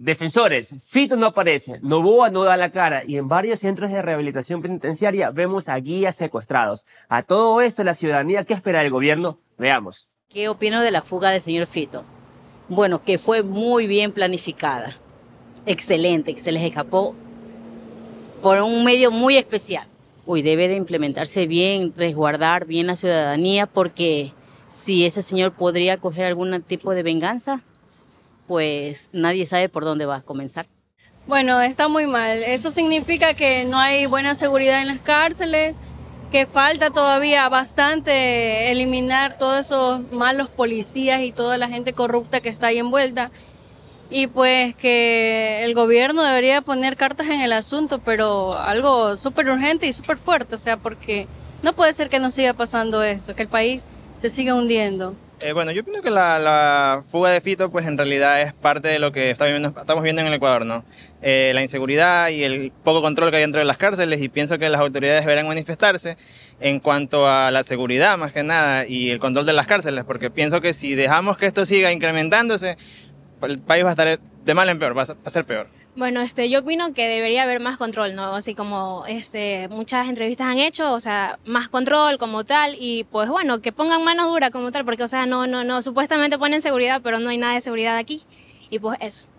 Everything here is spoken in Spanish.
Defensores, Fito no aparece, Novoa no da la cara y en varios centros de rehabilitación penitenciaria vemos a guías secuestrados. A todo esto, la ciudadanía, ¿qué espera del gobierno? Veamos. ¿Qué opino de la fuga del señor Fito? Bueno, que fue muy bien planificada. Excelente, que se les escapó por un medio muy especial. Uy, debe de implementarse bien, resguardar bien la ciudadanía porque si ese señor podría coger algún tipo de venganza, pues nadie sabe por dónde va a comenzar. Bueno, está muy mal. Eso significa que no hay buena seguridad en las cárceles, que falta todavía bastante eliminar todos esos malos policías y toda la gente corrupta que está ahí envuelta. Y pues que el gobierno debería poner cartas en el asunto, pero algo súper urgente y súper fuerte, o sea, porque no puede ser que no siga pasando eso, que el país se siga hundiendo. Eh, bueno, yo pienso que la, fuga de Fito, pues en realidad es parte de lo que estamos viendo en el Ecuador, ¿no? Eh, la inseguridad y el poco control que hay dentro de las cárceles, y pienso que las autoridades deberán manifestarse en cuanto a la seguridad, más que nada, y el control de las cárceles, porque pienso que si dejamos que esto siga incrementándose, el país va a estar de mal en peor, va a ser peor. Bueno, este, yo opino que debería haber más control, ¿no? Así como este, muchas entrevistas han hecho, o sea, más control como tal, y pues bueno, que pongan mano dura como tal, porque, o sea, no, no, no, supuestamente ponen seguridad, pero no hay nada de seguridad aquí, y pues eso.